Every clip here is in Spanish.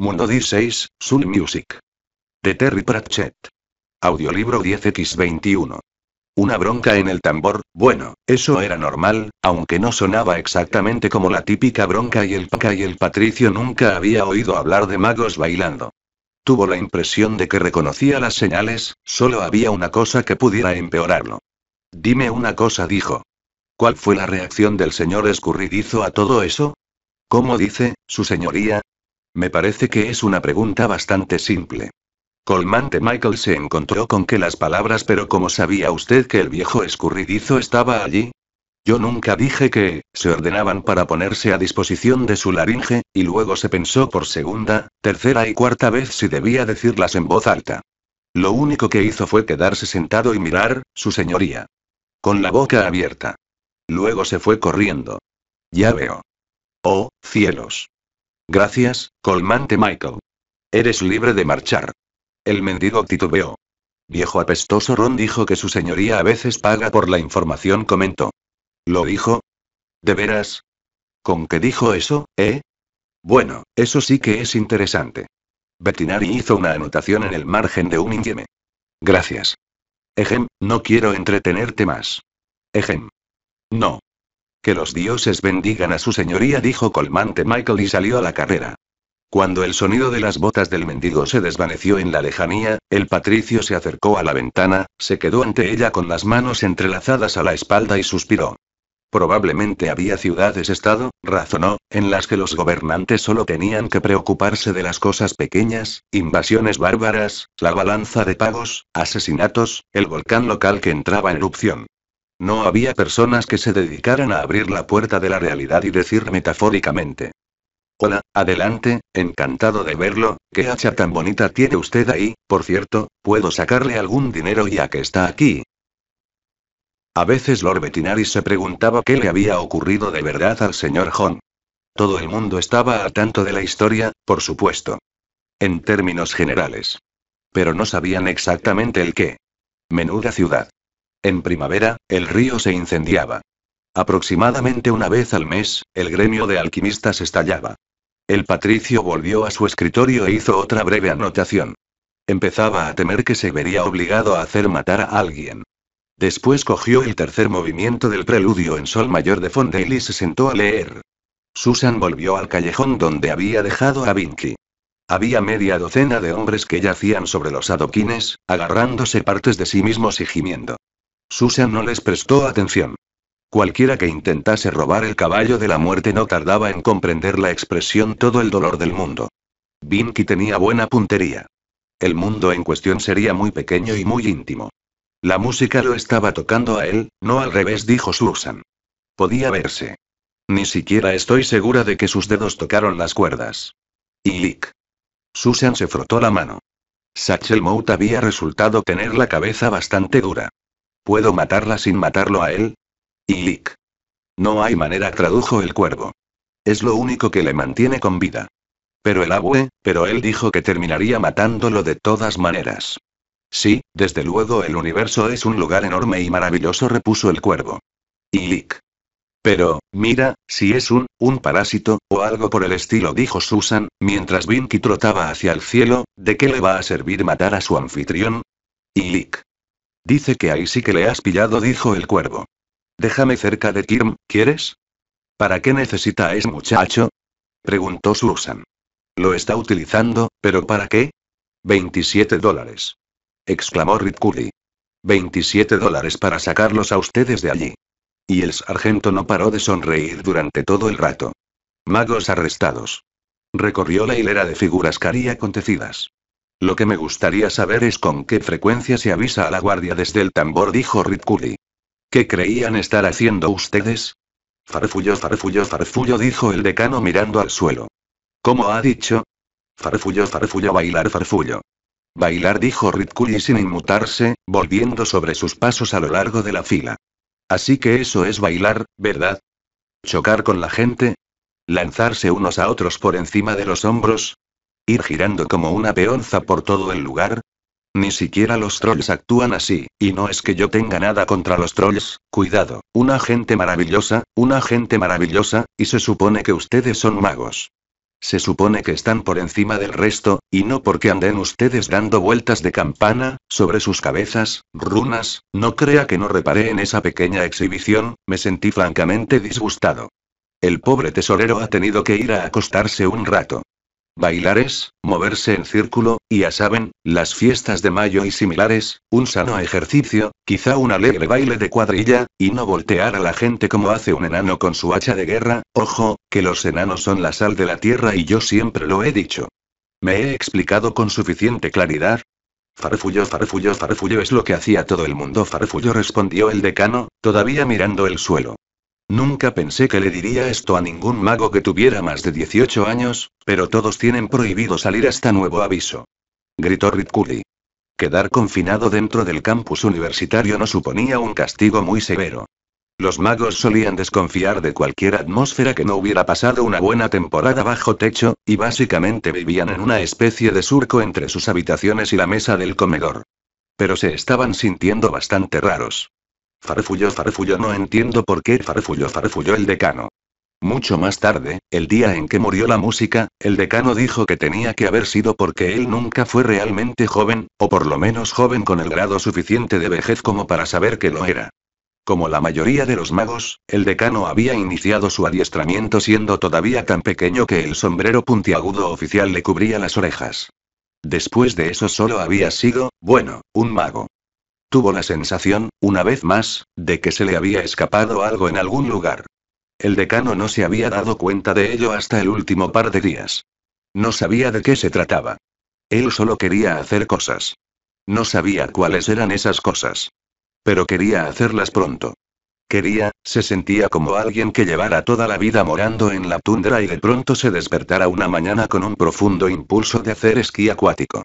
Mundo 16, Soul Music. De Terry Pratchett. Audiolibro 10x21. Una bronca en el tambor, bueno, eso era normal, aunque no sonaba exactamente como la típica bronca y el paca y el patricio nunca había oído hablar de magos bailando. Tuvo la impresión de que reconocía las señales, solo había una cosa que pudiera empeorarlo. Dime una cosa, dijo. ¿Cuál fue la reacción del señor escurridizo a todo eso? ¿Cómo dice, su señoría? Me parece que es una pregunta bastante simple. Colmante Michael se encontró con que las palabras pero como sabía usted que el viejo escurridizo estaba allí? Yo nunca dije que, se ordenaban para ponerse a disposición de su laringe, y luego se pensó por segunda, tercera y cuarta vez si debía decirlas en voz alta. Lo único que hizo fue quedarse sentado y mirar, su señoría. Con la boca abierta. Luego se fue corriendo. Ya veo. Oh, cielos. Gracias, colmante Michael. Eres libre de marchar. El mendigo titubeó. Viejo apestoso Ron dijo que su señoría a veces paga por la información, comentó. ¿Lo dijo? ¿De veras? ¿Con qué dijo eso, eh? Bueno, eso sí que es interesante. Bettinari hizo una anotación en el margen de un ingeme. Gracias. Ejem, no quiero entretenerte más. Ejem. No. Que los dioses bendigan a su señoría, dijo colmante Michael y salió a la carrera. Cuando el sonido de las botas del mendigo se desvaneció en la lejanía, el patricio se acercó a la ventana, se quedó ante ella con las manos entrelazadas a la espalda y suspiró. Probablemente había ciudades-estado, razonó, en las que los gobernantes solo tenían que preocuparse de las cosas pequeñas, invasiones bárbaras, la balanza de pagos, asesinatos, el volcán local que entraba en erupción. No había personas que se dedicaran a abrir la puerta de la realidad y decir metafóricamente. Hola, adelante, encantado de verlo, qué hacha tan bonita tiene usted ahí, por cierto, ¿puedo sacarle algún dinero ya que está aquí? A veces Lord Betinari se preguntaba qué le había ocurrido de verdad al señor John. Todo el mundo estaba a tanto de la historia, por supuesto. En términos generales. Pero no sabían exactamente el qué. Menuda ciudad. En primavera, el río se incendiaba. Aproximadamente una vez al mes, el gremio de alquimistas estallaba. El patricio volvió a su escritorio e hizo otra breve anotación. Empezaba a temer que se vería obligado a hacer matar a alguien. Después cogió el tercer movimiento del preludio en sol mayor de Fondale y se sentó a leer. Susan volvió al callejón donde había dejado a Vinky. Había media docena de hombres que yacían sobre los adoquines, agarrándose partes de sí mismos y gimiendo. Susan no les prestó atención. Cualquiera que intentase robar el caballo de la muerte no tardaba en comprender la expresión todo el dolor del mundo. Binky tenía buena puntería. El mundo en cuestión sería muy pequeño y muy íntimo. La música lo estaba tocando a él, no al revés, dijo Susan. Podía verse. Ni siquiera estoy segura de que sus dedos tocaron las cuerdas. Y Lick. Susan se frotó la mano. Satchel Mout había resultado tener la cabeza bastante dura. ¿Puedo matarla sin matarlo a él? Lick. No hay manera, tradujo el cuervo. Es lo único que le mantiene con vida. Pero el abue, pero él dijo que terminaría matándolo de todas maneras. Sí, desde luego el universo es un lugar enorme y maravilloso, repuso el cuervo. Ilik. Pero, mira, si es un, un parásito, o algo por el estilo, dijo Susan, mientras Vinky trotaba hacia el cielo, ¿de qué le va a servir matar a su anfitrión? Lick. Dice que ahí sí que le has pillado, dijo el cuervo. Déjame cerca de Kirm, ¿quieres? ¿Para qué necesita ese muchacho? preguntó Susan. Lo está utilizando, pero ¿para qué? 27 dólares. exclamó Ritkuli. 27 dólares para sacarlos a ustedes de allí. Y el sargento no paró de sonreír durante todo el rato. Magos arrestados. Recorrió la hilera de figuras cari acontecidas. Lo que me gustaría saber es con qué frecuencia se avisa a la guardia desde el tambor, dijo Ritkuli. ¿Qué creían estar haciendo ustedes? Farfullo, farfullo, farfullo, dijo el decano mirando al suelo. ¿Cómo ha dicho? Farfullo, farfullo, bailar, farfullo. Bailar, dijo Ritkuli sin inmutarse, volviendo sobre sus pasos a lo largo de la fila. Así que eso es bailar, ¿verdad? Chocar con la gente. Lanzarse unos a otros por encima de los hombros, ir girando como una peonza por todo el lugar? Ni siquiera los trolls actúan así, y no es que yo tenga nada contra los trolls, cuidado, una gente maravillosa, una gente maravillosa, y se supone que ustedes son magos. Se supone que están por encima del resto, y no porque anden ustedes dando vueltas de campana, sobre sus cabezas, runas, no crea que no reparé en esa pequeña exhibición, me sentí francamente disgustado. El pobre tesorero ha tenido que ir a acostarse un rato. Bailares, moverse en círculo, y ya saben, las fiestas de mayo y similares, un sano ejercicio, quizá un alegre baile de cuadrilla, y no voltear a la gente como hace un enano con su hacha de guerra, ojo, que los enanos son la sal de la tierra y yo siempre lo he dicho. ¿Me he explicado con suficiente claridad? Farfullo, farfullo, farfullo es lo que hacía todo el mundo. Farfullo respondió el decano, todavía mirando el suelo. Nunca pensé que le diría esto a ningún mago que tuviera más de 18 años, pero todos tienen prohibido salir hasta este nuevo aviso. Gritó Ritkuli. Quedar confinado dentro del campus universitario no suponía un castigo muy severo. Los magos solían desconfiar de cualquier atmósfera que no hubiera pasado una buena temporada bajo techo, y básicamente vivían en una especie de surco entre sus habitaciones y la mesa del comedor. Pero se estaban sintiendo bastante raros. Farfullo, farfullo, no entiendo por qué farfullo, farfullo el decano. Mucho más tarde, el día en que murió la música, el decano dijo que tenía que haber sido porque él nunca fue realmente joven, o por lo menos joven con el grado suficiente de vejez como para saber que lo era. Como la mayoría de los magos, el decano había iniciado su adiestramiento siendo todavía tan pequeño que el sombrero puntiagudo oficial le cubría las orejas. Después de eso solo había sido, bueno, un mago. Tuvo la sensación, una vez más, de que se le había escapado algo en algún lugar. El decano no se había dado cuenta de ello hasta el último par de días. No sabía de qué se trataba. Él solo quería hacer cosas. No sabía cuáles eran esas cosas. Pero quería hacerlas pronto. Quería, se sentía como alguien que llevara toda la vida morando en la tundra y de pronto se despertara una mañana con un profundo impulso de hacer esquí acuático.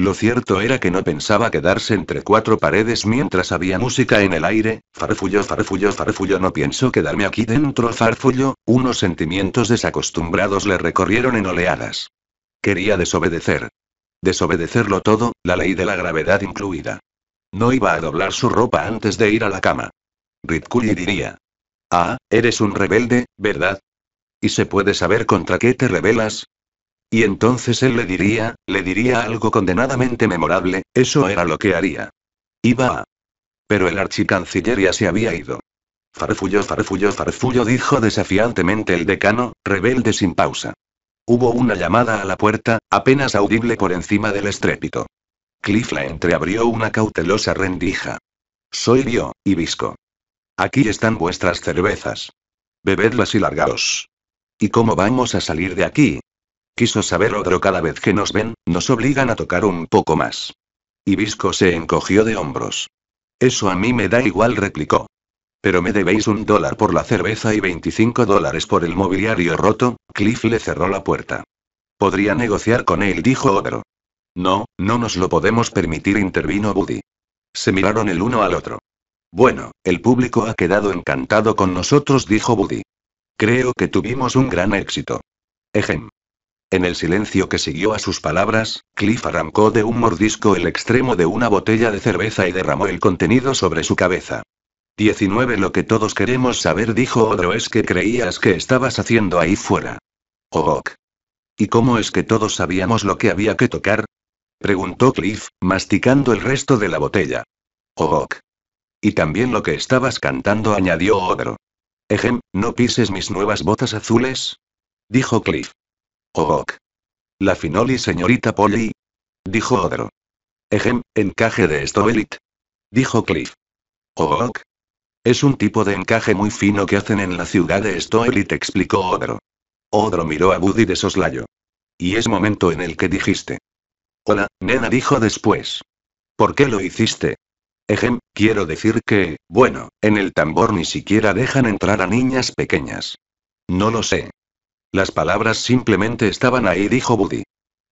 Lo cierto era que no pensaba quedarse entre cuatro paredes mientras había música en el aire, farfullo, farfullo, farfullo, no pienso quedarme aquí dentro, farfullo, unos sentimientos desacostumbrados le recorrieron en oleadas. Quería desobedecer. Desobedecerlo todo, la ley de la gravedad incluida. No iba a doblar su ropa antes de ir a la cama. Ritkuli diría. Ah, eres un rebelde, ¿verdad? ¿Y se puede saber contra qué te rebelas? Y entonces él le diría, le diría algo condenadamente memorable, eso era lo que haría. Iba a... Pero el archicanciller ya se había ido. Farfullo, farfullo, farfullo, dijo desafiantemente el decano, rebelde sin pausa. Hubo una llamada a la puerta, apenas audible por encima del estrépito. Cliff la entreabrió una cautelosa rendija. Soy yo, Ibisco. Aquí están vuestras cervezas. Bebedlas y largaos. ¿Y cómo vamos a salir de aquí? quiso saber otro cada vez que nos ven, nos obligan a tocar un poco más. Ibisco se encogió de hombros. Eso a mí me da igual, replicó. Pero me debéis un dólar por la cerveza y 25 dólares por el mobiliario roto, Cliff le cerró la puerta. Podría negociar con él, dijo Odro. No, no nos lo podemos permitir, intervino Buddy. Se miraron el uno al otro. Bueno, el público ha quedado encantado con nosotros, dijo Buddy. Creo que tuvimos un gran éxito. Ejem. En el silencio que siguió a sus palabras, Cliff arrancó de un mordisco el extremo de una botella de cerveza y derramó el contenido sobre su cabeza. 19 Lo que todos queremos saber, dijo Odro, es que creías que estabas haciendo ahí fuera. Oh, ok. ¿Y cómo es que todos sabíamos lo que había que tocar? preguntó Cliff, masticando el resto de la botella. Oh, ok. Y también lo que estabas cantando, añadió Odro. Ejem, ¿no pises mis nuevas botas azules? dijo Cliff. Ogok. La Finoli señorita Polly. Dijo Odro. Ejem, encaje de Stoelit. Dijo Cliff. Ogok. Es un tipo de encaje muy fino que hacen en la ciudad de Stoelit, explicó Odro. Odro miró a Buddy de soslayo. Y es momento en el que dijiste. Hola, nena, dijo después. ¿Por qué lo hiciste? Ejem, quiero decir que, bueno, en el tambor ni siquiera dejan entrar a niñas pequeñas. No lo sé. Las palabras simplemente estaban ahí, dijo Buddy.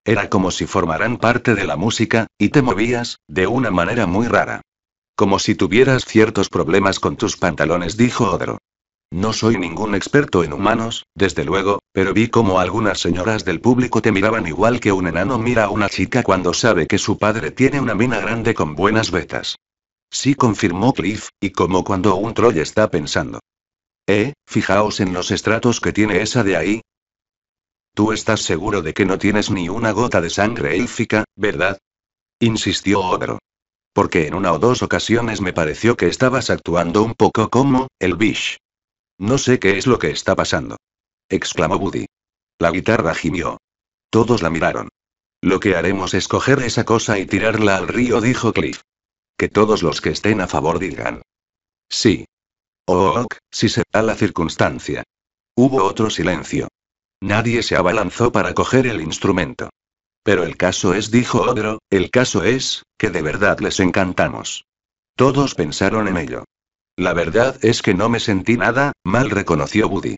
Era como si formaran parte de la música, y te movías, de una manera muy rara. Como si tuvieras ciertos problemas con tus pantalones, dijo Odro. No soy ningún experto en humanos, desde luego, pero vi cómo algunas señoras del público te miraban igual que un enano mira a una chica cuando sabe que su padre tiene una mina grande con buenas vetas. Sí confirmó Cliff, y como cuando un troll está pensando. Eh, fijaos en los estratos que tiene esa de ahí. Tú estás seguro de que no tienes ni una gota de sangre élfica, ¿verdad? Insistió otro. Porque en una o dos ocasiones me pareció que estabas actuando un poco como, el Bish. No sé qué es lo que está pasando. Exclamó Buddy. La guitarra gimió. Todos la miraron. Lo que haremos es coger esa cosa y tirarla al río, dijo Cliff. Que todos los que estén a favor digan. Sí, Oh, ok, si se da la circunstancia. Hubo otro silencio. Nadie se abalanzó para coger el instrumento. Pero el caso es, dijo Odro, el caso es, que de verdad les encantamos. Todos pensaron en ello. La verdad es que no me sentí nada, mal reconoció Woody.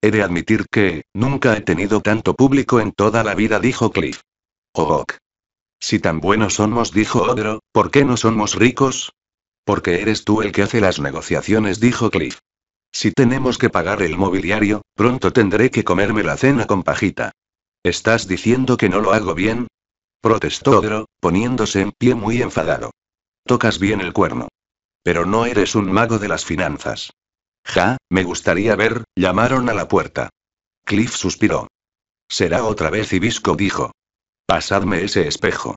He de admitir que, nunca he tenido tanto público en toda la vida, dijo Cliff. Oh, ok. Si tan buenos somos, dijo Odro, ¿por qué no somos ricos? Porque eres tú el que hace las negociaciones, dijo Cliff. Si tenemos que pagar el mobiliario, pronto tendré que comerme la cena con pajita. ¿Estás diciendo que no lo hago bien? protestó Odro, poniéndose en pie muy enfadado. Tocas bien el cuerno. Pero no eres un mago de las finanzas. Ja, me gustaría ver, llamaron a la puerta. Cliff suspiró. Será otra vez Ibisco, dijo. Pasadme ese espejo.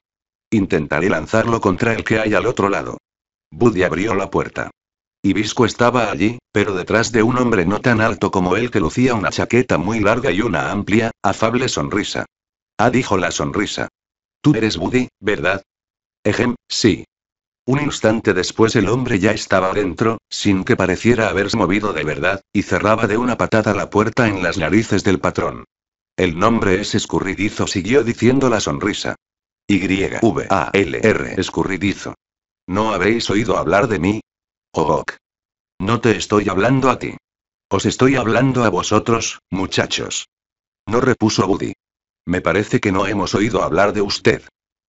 Intentaré lanzarlo contra el que hay al otro lado. Buddy abrió la puerta. Ibisco estaba allí, pero detrás de un hombre no tan alto como él que lucía una chaqueta muy larga y una amplia, afable sonrisa. Ah, dijo la sonrisa. Tú eres Buddy, ¿verdad? Ejem, sí. Un instante después el hombre ya estaba dentro, sin que pareciera haberse movido de verdad, y cerraba de una patada la puerta en las narices del patrón. El nombre es escurridizo, siguió diciendo la sonrisa. Y-V-A-L-R, escurridizo. ¿No habéis oído hablar de mí? Ogok. Oh, no te estoy hablando a ti. Os estoy hablando a vosotros, muchachos. No repuso Woody. Me parece que no hemos oído hablar de usted.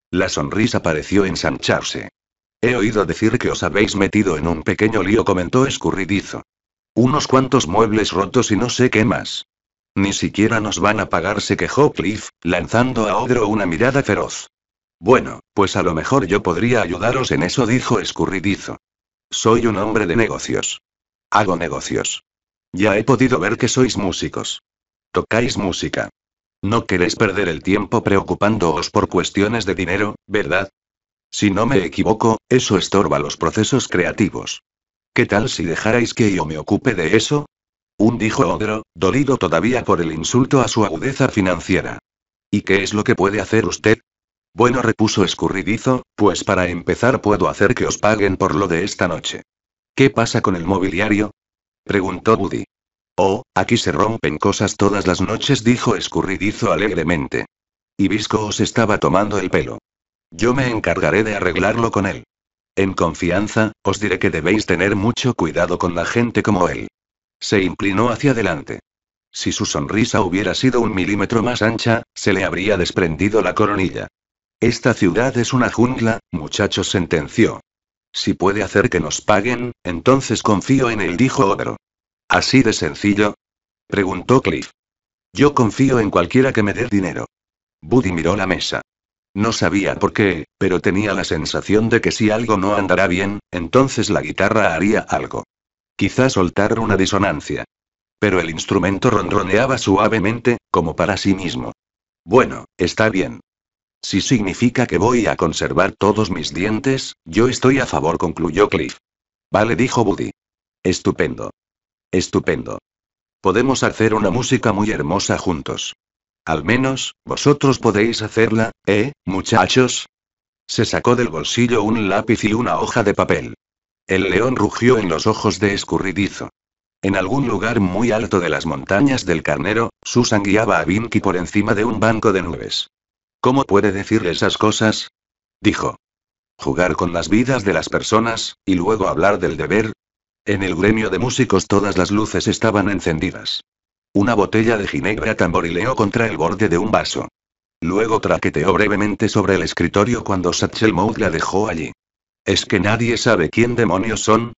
La sonrisa pareció ensancharse. He oído decir que os habéis metido en un pequeño lío, comentó escurridizo. Unos cuantos muebles rotos y no sé qué más. Ni siquiera nos van a pagar, se quejó Cliff, lanzando a Odro una mirada feroz. Bueno, pues a lo mejor yo podría ayudaros en eso, dijo escurridizo. Soy un hombre de negocios. Hago negocios. Ya he podido ver que sois músicos. Tocáis música. No queréis perder el tiempo preocupándoos por cuestiones de dinero, ¿verdad? Si no me equivoco, eso estorba los procesos creativos. ¿Qué tal si dejarais que yo me ocupe de eso? Un dijo Odro, dolido todavía por el insulto a su agudeza financiera. ¿Y qué es lo que puede hacer usted? Bueno, repuso escurridizo, pues para empezar puedo hacer que os paguen por lo de esta noche. ¿Qué pasa con el mobiliario? preguntó Buddy. Oh, aquí se rompen cosas todas las noches, dijo escurridizo alegremente. Visco os estaba tomando el pelo. Yo me encargaré de arreglarlo con él. En confianza, os diré que debéis tener mucho cuidado con la gente como él. Se inclinó hacia adelante. Si su sonrisa hubiera sido un milímetro más ancha, se le habría desprendido la coronilla. Esta ciudad es una jungla, muchachos, sentenció. Si puede hacer que nos paguen, entonces confío en él, dijo otro. ¿Así de sencillo? preguntó Cliff. Yo confío en cualquiera que me dé dinero. Buddy miró la mesa. No sabía por qué, pero tenía la sensación de que si algo no andará bien, entonces la guitarra haría algo. Quizá soltar una disonancia. Pero el instrumento ronroneaba suavemente, como para sí mismo. Bueno, está bien, si significa que voy a conservar todos mis dientes, yo estoy a favor, concluyó Cliff. Vale, dijo Buddy. Estupendo. Estupendo. Podemos hacer una música muy hermosa juntos. Al menos, vosotros podéis hacerla, ¿eh, muchachos? Se sacó del bolsillo un lápiz y una hoja de papel. El león rugió en los ojos de escurridizo. En algún lugar muy alto de las montañas del carnero, Susan guiaba a Binky por encima de un banco de nubes. ¿Cómo puede decir esas cosas? Dijo. Jugar con las vidas de las personas, y luego hablar del deber. En el gremio de músicos todas las luces estaban encendidas. Una botella de ginebra tamborileó contra el borde de un vaso. Luego traqueteó brevemente sobre el escritorio cuando Satchel la dejó allí. ¿Es que nadie sabe quién demonios son?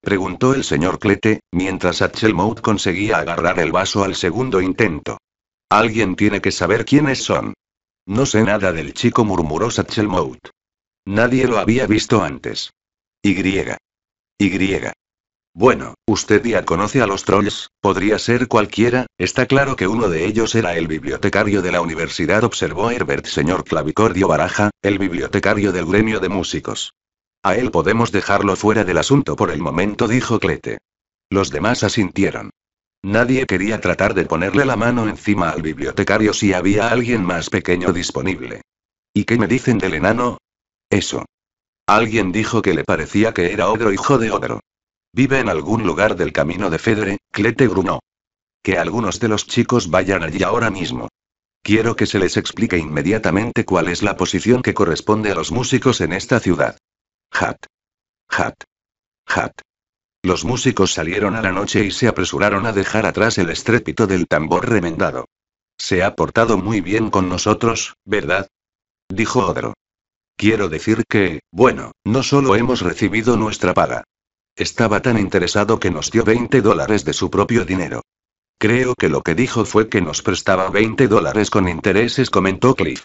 preguntó el señor Clete, mientras Satchel conseguía agarrar el vaso al segundo intento. Alguien tiene que saber quiénes son. No sé nada del chico, murmuró Satchelmout. Nadie lo había visto antes. Y. Y. Bueno, usted ya conoce a los trolls, podría ser cualquiera, está claro que uno de ellos era el bibliotecario de la universidad, observó Herbert, señor Clavicordio Baraja, el bibliotecario del gremio de músicos. A él podemos dejarlo fuera del asunto por el momento, dijo Clete. Los demás asintieron. Nadie quería tratar de ponerle la mano encima al bibliotecario si había alguien más pequeño disponible. ¿Y qué me dicen del enano? Eso. Alguien dijo que le parecía que era ogro hijo de ogro. Vive en algún lugar del camino de Fedre, Clete Grunó. Que algunos de los chicos vayan allí ahora mismo. Quiero que se les explique inmediatamente cuál es la posición que corresponde a los músicos en esta ciudad. Hat. Hat. Hat. Los músicos salieron a la noche y se apresuraron a dejar atrás el estrépito del tambor remendado. Se ha portado muy bien con nosotros, ¿verdad? dijo Odro. Quiero decir que, bueno, no solo hemos recibido nuestra paga. Estaba tan interesado que nos dio 20 dólares de su propio dinero. Creo que lo que dijo fue que nos prestaba 20 dólares con intereses, comentó Cliff.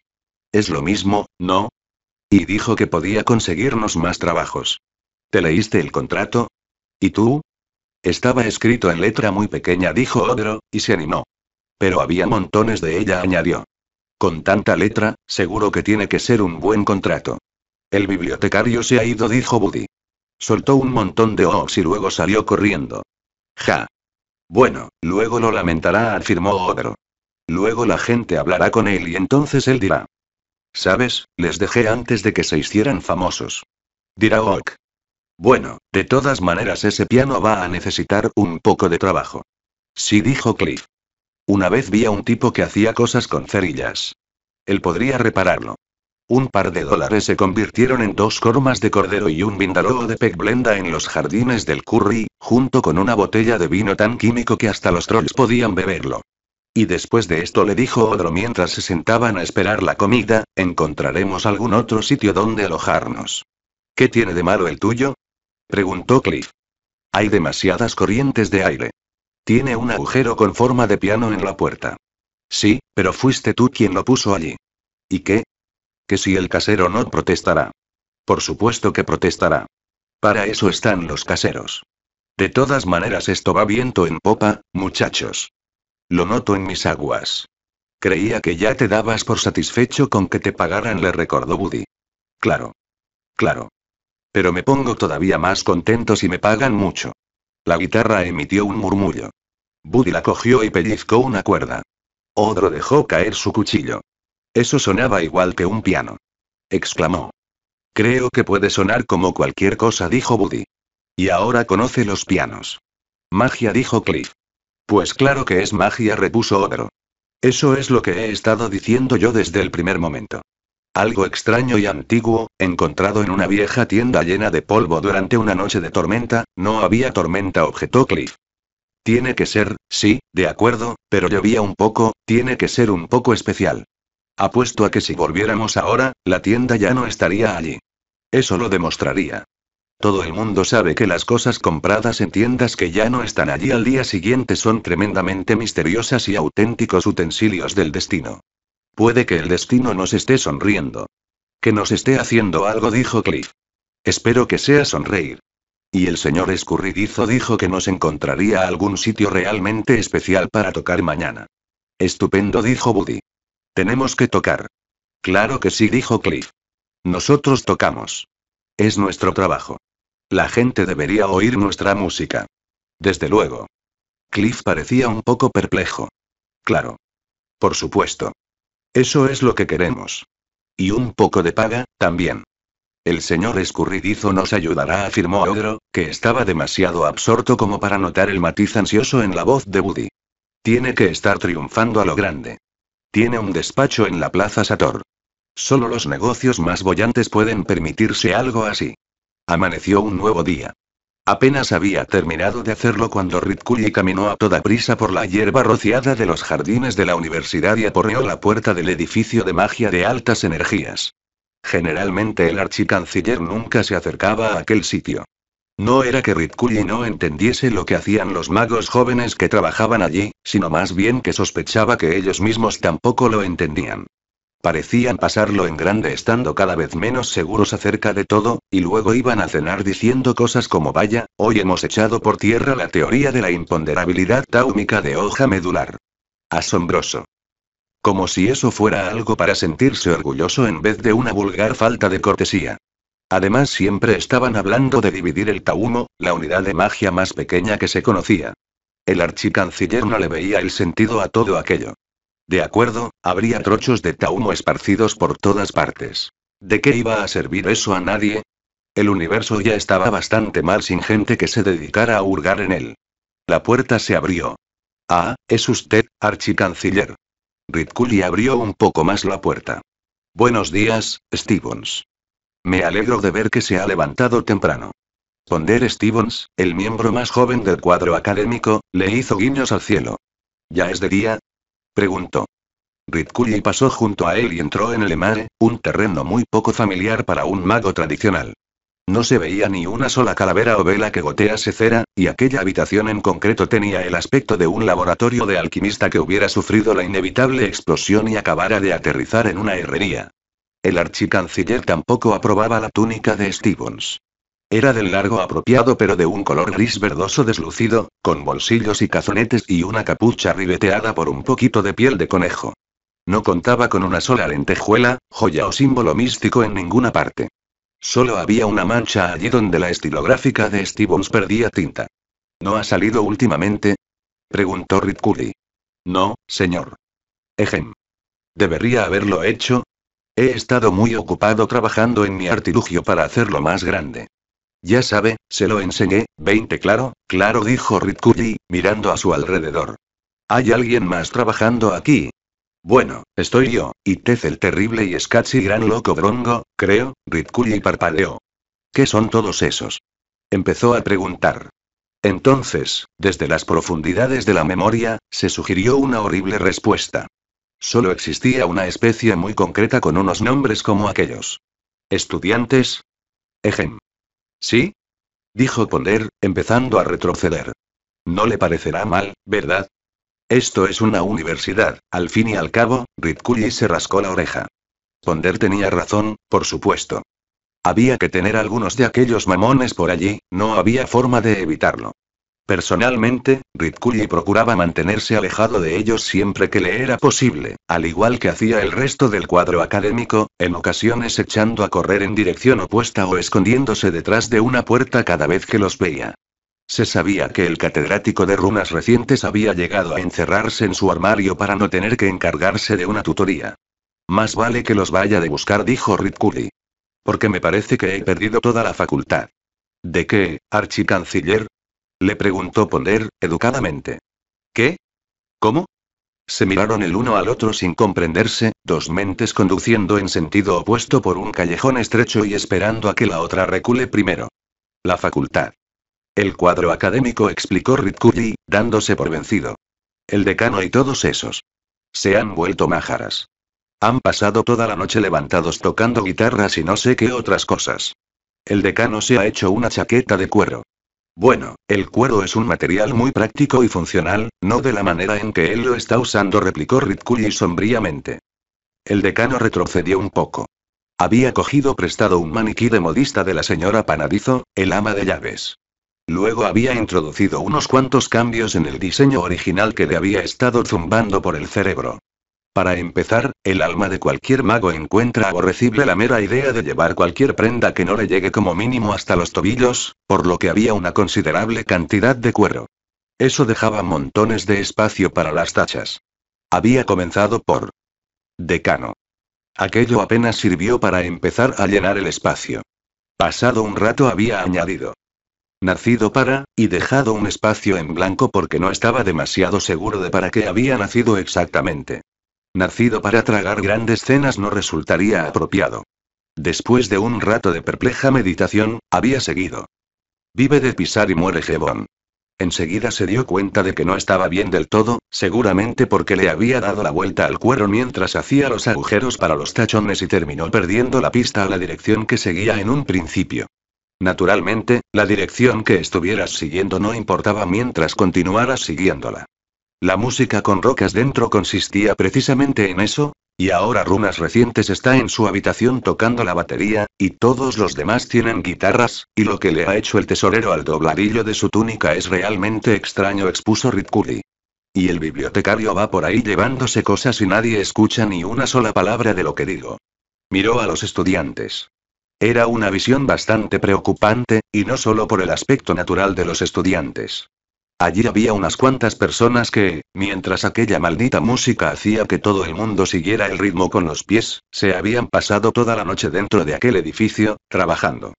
Es lo mismo, ¿no? Y dijo que podía conseguirnos más trabajos. ¿Te leíste el contrato? ¿Y tú? Estaba escrito en letra muy pequeña, dijo Odro, y se animó. Pero había montones de ella, añadió. Con tanta letra, seguro que tiene que ser un buen contrato. El bibliotecario se ha ido, dijo Buddy. Soltó un montón de OX y luego salió corriendo. Ja. Bueno, luego lo lamentará, afirmó Odro. Luego la gente hablará con él y entonces él dirá. Sabes, les dejé antes de que se hicieran famosos. Dirá Oak. Bueno, de todas maneras ese piano va a necesitar un poco de trabajo. Sí dijo Cliff. Una vez vi a un tipo que hacía cosas con cerillas. Él podría repararlo. Un par de dólares se convirtieron en dos cormas de cordero y un vindaloo de pec en los jardines del curry, junto con una botella de vino tan químico que hasta los trolls podían beberlo. Y después de esto le dijo Odro mientras se sentaban a esperar la comida, encontraremos algún otro sitio donde alojarnos. ¿Qué tiene de malo el tuyo? Preguntó Cliff. Hay demasiadas corrientes de aire. Tiene un agujero con forma de piano en la puerta. Sí, pero fuiste tú quien lo puso allí. ¿Y qué? Que si el casero no protestará. Por supuesto que protestará. Para eso están los caseros. De todas maneras esto va viento en popa, muchachos. Lo noto en mis aguas. Creía que ya te dabas por satisfecho con que te pagaran, le recordó Buddy. Claro. Claro. Pero me pongo todavía más contento si me pagan mucho. La guitarra emitió un murmullo. Buddy la cogió y pellizcó una cuerda. Odro dejó caer su cuchillo. Eso sonaba igual que un piano. Exclamó. Creo que puede sonar como cualquier cosa, dijo Buddy. Y ahora conoce los pianos. Magia, dijo Cliff. Pues claro que es magia, repuso Odro. Eso es lo que he estado diciendo yo desde el primer momento algo extraño y antiguo, encontrado en una vieja tienda llena de polvo durante una noche de tormenta, no había tormenta, objetó Cliff. Tiene que ser, sí, de acuerdo, pero llovía un poco, tiene que ser un poco especial. Apuesto a que si volviéramos ahora, la tienda ya no estaría allí. Eso lo demostraría. Todo el mundo sabe que las cosas compradas en tiendas que ya no están allí al día siguiente son tremendamente misteriosas y auténticos utensilios del destino. Puede que el destino nos esté sonriendo. Que nos esté haciendo algo, dijo Cliff. Espero que sea sonreír. Y el señor escurridizo dijo que nos encontraría algún sitio realmente especial para tocar mañana. Estupendo, dijo Buddy. Tenemos que tocar. Claro que sí, dijo Cliff. Nosotros tocamos. Es nuestro trabajo. La gente debería oír nuestra música. Desde luego. Cliff parecía un poco perplejo. Claro. Por supuesto. Eso es lo que queremos. Y un poco de paga, también. El señor escurridizo nos ayudará, afirmó Odro, que estaba demasiado absorto como para notar el matiz ansioso en la voz de Woody. Tiene que estar triunfando a lo grande. Tiene un despacho en la Plaza Sator. Solo los negocios más bollantes pueden permitirse algo así. Amaneció un nuevo día. Apenas había terminado de hacerlo cuando Ritkuli caminó a toda prisa por la hierba rociada de los jardines de la universidad y aporreó la puerta del edificio de magia de altas energías. Generalmente el archicanciller nunca se acercaba a aquel sitio. No era que Ritkuli no entendiese lo que hacían los magos jóvenes que trabajaban allí, sino más bien que sospechaba que ellos mismos tampoco lo entendían. Parecían pasarlo en grande estando cada vez menos seguros acerca de todo, y luego iban a cenar diciendo cosas como vaya, hoy hemos echado por tierra la teoría de la imponderabilidad taúmica de hoja medular. Asombroso. Como si eso fuera algo para sentirse orgulloso en vez de una vulgar falta de cortesía. Además siempre estaban hablando de dividir el taúmo, la unidad de magia más pequeña que se conocía. El archicanciller no le veía el sentido a todo aquello. De acuerdo, habría trochos de Taumo esparcidos por todas partes. ¿De qué iba a servir eso a nadie? El universo ya estaba bastante mal sin gente que se dedicara a hurgar en él. La puerta se abrió. Ah, es usted, archicanciller. Ridcully abrió un poco más la puerta. Buenos días, Stevens. Me alegro de ver que se ha levantado temprano. Ponder Stevens, el miembro más joven del cuadro académico, le hizo guiños al cielo. Ya es de día, Preguntó. Ritculi pasó junto a él y entró en el emare, un terreno muy poco familiar para un mago tradicional. No se veía ni una sola calavera o vela que gotease cera, y aquella habitación en concreto tenía el aspecto de un laboratorio de alquimista que hubiera sufrido la inevitable explosión y acabara de aterrizar en una herrería. El archicanciller tampoco aprobaba la túnica de Stevens. Era del largo apropiado pero de un color gris verdoso deslucido, con bolsillos y cazonetes y una capucha ribeteada por un poquito de piel de conejo. No contaba con una sola lentejuela, joya o símbolo místico en ninguna parte. Solo había una mancha allí donde la estilográfica de Stevens perdía tinta. ¿No ha salido últimamente? preguntó Ritkudi. No, señor. Ejem. Debería haberlo hecho, He estado muy ocupado trabajando en mi artilugio para hacerlo más grande. Ya sabe, se lo enseñé, 20 claro, claro dijo Ritkuji, mirando a su alrededor. ¿Hay alguien más trabajando aquí? Bueno, estoy yo, y Tez el terrible y Skatsi gran loco brongo, creo, y parpadeó. ¿Qué son todos esos? Empezó a preguntar. Entonces, desde las profundidades de la memoria, se sugirió una horrible respuesta. Solo existía una especie muy concreta con unos nombres como aquellos. Estudiantes. Ejem. ¿Sí? Dijo Ponder, empezando a retroceder. No le parecerá mal, ¿verdad? Esto es una universidad, al fin y al cabo, Ritkuli se rascó la oreja. Ponder tenía razón, por supuesto. Había que tener algunos de aquellos mamones por allí, no había forma de evitarlo. Personalmente, Ritkuli procuraba mantenerse alejado de ellos siempre que le era posible, al igual que hacía el resto del cuadro académico, en ocasiones echando a correr en dirección opuesta o escondiéndose detrás de una puerta cada vez que los veía. Se sabía que el catedrático de runas recientes había llegado a encerrarse en su armario para no tener que encargarse de una tutoría. Más vale que los vaya de buscar, dijo Ritkuli. Porque me parece que he perdido toda la facultad. ¿De qué, archicanciller? Le preguntó Ponder, educadamente. ¿Qué? ¿Cómo? Se miraron el uno al otro sin comprenderse, dos mentes conduciendo en sentido opuesto por un callejón estrecho y esperando a que la otra recule primero. La facultad. El cuadro académico explicó Ritkuri, dándose por vencido. El decano y todos esos. Se han vuelto májaras. Han pasado toda la noche levantados tocando guitarras y no sé qué otras cosas. El decano se ha hecho una chaqueta de cuero. Bueno, el cuero es un material muy práctico y funcional, no de la manera en que él lo está usando, replicó Ritkuli sombríamente. El decano retrocedió un poco. Había cogido prestado un maniquí de modista de la señora Panadizo, el ama de llaves. Luego había introducido unos cuantos cambios en el diseño original que le había estado zumbando por el cerebro. Para empezar, el alma de cualquier mago encuentra aborrecible la mera idea de llevar cualquier prenda que no le llegue como mínimo hasta los tobillos, por lo que había una considerable cantidad de cuero. Eso dejaba montones de espacio para las tachas. Había comenzado por decano. Aquello apenas sirvió para empezar a llenar el espacio. Pasado un rato había añadido nacido para, y dejado un espacio en blanco porque no estaba demasiado seguro de para qué había nacido exactamente nacido para tragar grandes cenas no resultaría apropiado. Después de un rato de perpleja meditación, había seguido. Vive de pisar y muere Jebón. Enseguida se dio cuenta de que no estaba bien del todo, seguramente porque le había dado la vuelta al cuero mientras hacía los agujeros para los tachones y terminó perdiendo la pista a la dirección que seguía en un principio. Naturalmente, la dirección que estuvieras siguiendo no importaba mientras continuaras siguiéndola. La música con rocas dentro consistía precisamente en eso, y ahora Runas Recientes está en su habitación tocando la batería, y todos los demás tienen guitarras, y lo que le ha hecho el tesorero al dobladillo de su túnica es realmente extraño, expuso Ritkuli. Y el bibliotecario va por ahí llevándose cosas y nadie escucha ni una sola palabra de lo que digo. Miró a los estudiantes. Era una visión bastante preocupante, y no solo por el aspecto natural de los estudiantes. Allí había unas cuantas personas que, mientras aquella maldita música hacía que todo el mundo siguiera el ritmo con los pies, se habían pasado toda la noche dentro de aquel edificio, trabajando.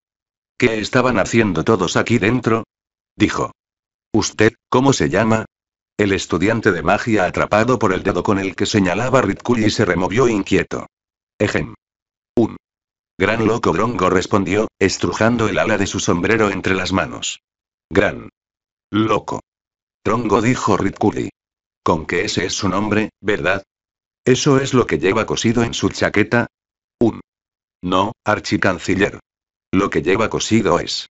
¿Qué estaban haciendo todos aquí dentro? dijo. ¿Usted, cómo se llama? El estudiante de magia atrapado por el dedo con el que señalaba y se removió inquieto. Ejem. Un. Gran loco Grongo respondió, estrujando el ala de su sombrero entre las manos. Gran. Loco. Trongo dijo Ritkuli. Con que ese es su nombre, ¿verdad? ¿Eso es lo que lleva cosido en su chaqueta? Un. No, archicanciller. Lo que lleva cosido es.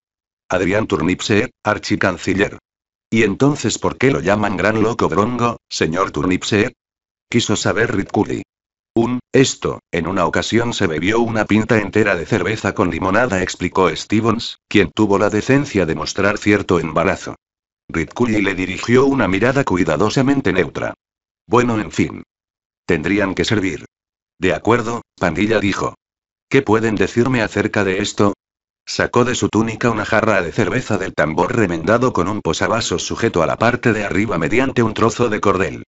Adrián Turnipse, archicanciller. ¿Y entonces por qué lo llaman Gran Loco Drongo, señor Turnipse? Quiso saber Ritkuli. Un, esto, en una ocasión se bebió una pinta entera de cerveza con limonada, explicó Stevens, quien tuvo la decencia de mostrar cierto embarazo. Ritkuli le dirigió una mirada cuidadosamente neutra. Bueno, en fin. Tendrían que servir. De acuerdo, Pandilla dijo. ¿Qué pueden decirme acerca de esto? Sacó de su túnica una jarra de cerveza del tambor remendado con un posavasos sujeto a la parte de arriba mediante un trozo de cordel.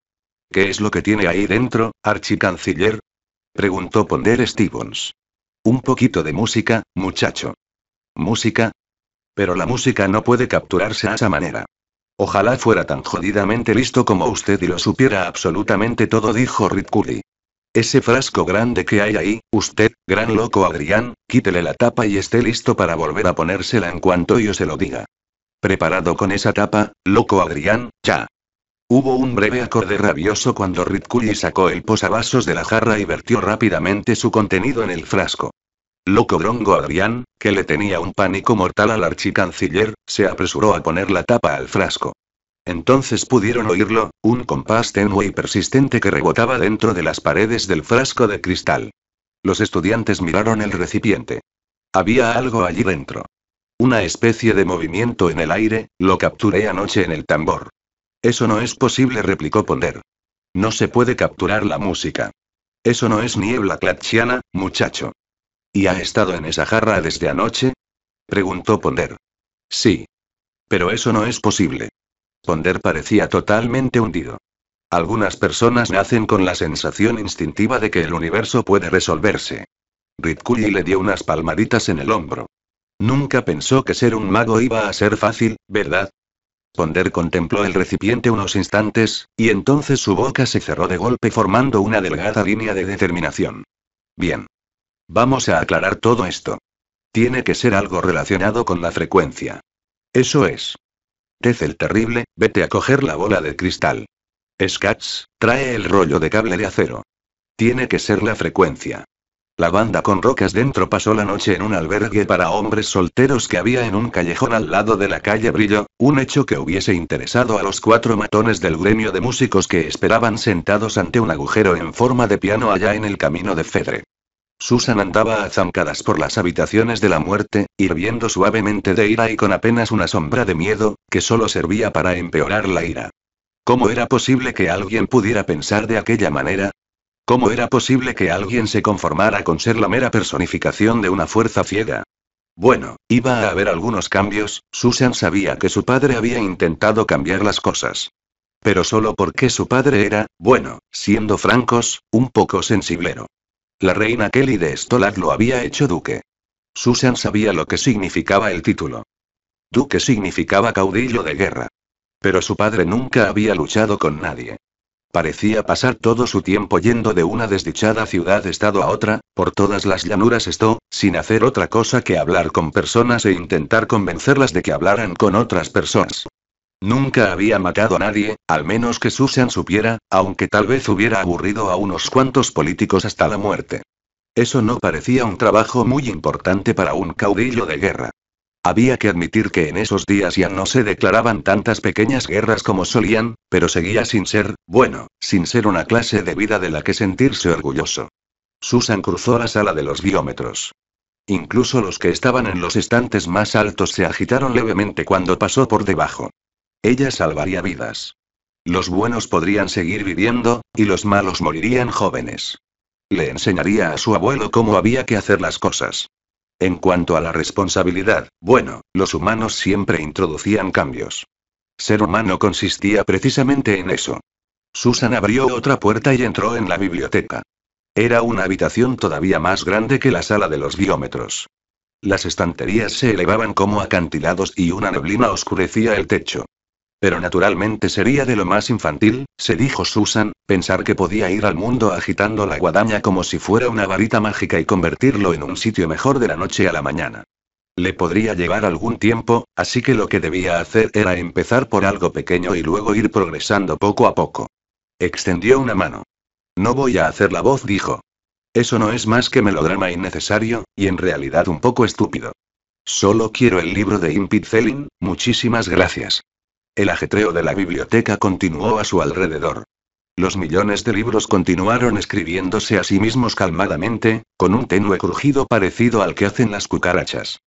¿Qué es lo que tiene ahí dentro, archicanciller? preguntó Ponder Stevens. Un poquito de música, muchacho. ¿Música? Pero la música no puede capturarse a esa manera. Ojalá fuera tan jodidamente listo como usted y lo supiera absolutamente todo, dijo Ritkuli. Ese frasco grande que hay ahí, usted, gran loco Adrián, quítele la tapa y esté listo para volver a ponérsela en cuanto yo se lo diga. Preparado con esa tapa, loco Adrián, ya. Hubo un breve acorde rabioso cuando Ritkuli sacó el posavasos de la jarra y vertió rápidamente su contenido en el frasco. Loco Drongo Adrián, que le tenía un pánico mortal al archicanciller, se apresuró a poner la tapa al frasco. Entonces pudieron oírlo, un compás tenue y persistente que rebotaba dentro de las paredes del frasco de cristal. Los estudiantes miraron el recipiente. Había algo allí dentro. Una especie de movimiento en el aire, lo capturé anoche en el tambor. Eso no es posible, replicó Ponder. No se puede capturar la música. Eso no es niebla clachiana, muchacho. ¿Y ha estado en esa jarra desde anoche? preguntó Ponder. Sí. Pero eso no es posible. Ponder parecía totalmente hundido. Algunas personas nacen con la sensación instintiva de que el universo puede resolverse. Ritkuli le dio unas palmaditas en el hombro. Nunca pensó que ser un mago iba a ser fácil, ¿verdad? Ponder contempló el recipiente unos instantes, y entonces su boca se cerró de golpe formando una delgada línea de determinación. Bien. Vamos a aclarar todo esto. Tiene que ser algo relacionado con la frecuencia. Eso es. Tez el terrible, vete a coger la bola de cristal. Scats, trae el rollo de cable de acero. Tiene que ser la frecuencia. La banda con rocas dentro pasó la noche en un albergue para hombres solteros que había en un callejón al lado de la calle Brillo, un hecho que hubiese interesado a los cuatro matones del gremio de músicos que esperaban sentados ante un agujero en forma de piano allá en el camino de Fedre. Susan andaba a zancadas por las habitaciones de la muerte, hirviendo suavemente de ira y con apenas una sombra de miedo, que solo servía para empeorar la ira. ¿Cómo era posible que alguien pudiera pensar de aquella manera? ¿Cómo era posible que alguien se conformara con ser la mera personificación de una fuerza ciega? Bueno, iba a haber algunos cambios, Susan sabía que su padre había intentado cambiar las cosas. Pero solo porque su padre era, bueno, siendo francos, un poco sensiblero. La reina Kelly de Stolat lo había hecho duque. Susan sabía lo que significaba el título. Duque significaba caudillo de guerra. Pero su padre nunca había luchado con nadie. Parecía pasar todo su tiempo yendo de una desdichada ciudad-estado a otra, por todas las llanuras esto, sin hacer otra cosa que hablar con personas e intentar convencerlas de que hablaran con otras personas. Nunca había matado a nadie, al menos que Susan supiera, aunque tal vez hubiera aburrido a unos cuantos políticos hasta la muerte. Eso no parecía un trabajo muy importante para un caudillo de guerra. Había que admitir que en esos días ya no se declaraban tantas pequeñas guerras como solían, pero seguía sin ser, bueno, sin ser una clase de vida de la que sentirse orgulloso. Susan cruzó la sala de los biómetros. Incluso los que estaban en los estantes más altos se agitaron levemente cuando pasó por debajo. Ella salvaría vidas. Los buenos podrían seguir viviendo, y los malos morirían jóvenes. Le enseñaría a su abuelo cómo había que hacer las cosas. En cuanto a la responsabilidad, bueno, los humanos siempre introducían cambios. Ser humano consistía precisamente en eso. Susan abrió otra puerta y entró en la biblioteca. Era una habitación todavía más grande que la sala de los biómetros. Las estanterías se elevaban como acantilados y una neblina oscurecía el techo. Pero naturalmente sería de lo más infantil, se dijo Susan, pensar que podía ir al mundo agitando la guadaña como si fuera una varita mágica y convertirlo en un sitio mejor de la noche a la mañana. Le podría llevar algún tiempo, así que lo que debía hacer era empezar por algo pequeño y luego ir progresando poco a poco. Extendió una mano. No voy a hacer la voz, dijo. Eso no es más que melodrama innecesario, y en realidad un poco estúpido. Solo quiero el libro de Impit muchísimas gracias. El ajetreo de la biblioteca continuó a su alrededor. Los millones de libros continuaron escribiéndose a sí mismos calmadamente, con un tenue crujido parecido al que hacen las cucarachas.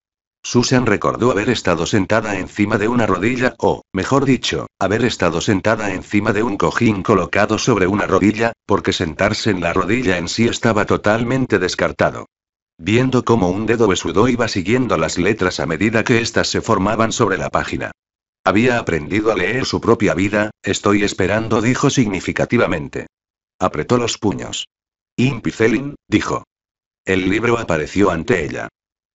Susan recordó haber estado sentada encima de una rodilla, o, mejor dicho, haber estado sentada encima de un cojín colocado sobre una rodilla, porque sentarse en la rodilla en sí estaba totalmente descartado. Viendo cómo un dedo besudo iba siguiendo las letras a medida que éstas se formaban sobre la página. Había aprendido a leer su propia vida, estoy esperando, dijo significativamente. Apretó los puños. Impicelin, dijo. El libro apareció ante ella.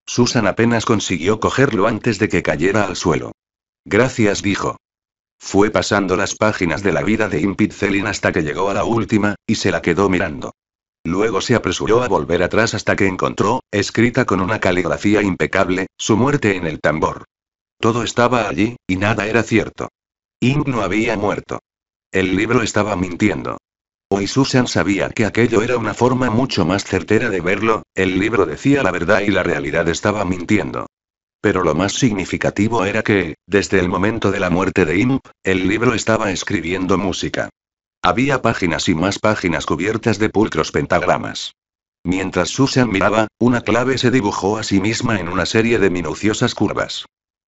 Susan apenas consiguió cogerlo antes de que cayera al suelo. Gracias, dijo. Fue pasando las páginas de la vida de Impicelin hasta que llegó a la última, y se la quedó mirando. Luego se apresuró a volver atrás hasta que encontró, escrita con una caligrafía impecable, su muerte en el tambor. Todo estaba allí, y nada era cierto. Imp no había muerto. El libro estaba mintiendo. Hoy Susan sabía que aquello era una forma mucho más certera de verlo, el libro decía la verdad y la realidad estaba mintiendo. Pero lo más significativo era que, desde el momento de la muerte de Imp, el libro estaba escribiendo música. Había páginas y más páginas cubiertas de pulcros pentagramas. Mientras Susan miraba, una clave se dibujó a sí misma en una serie de minuciosas curvas.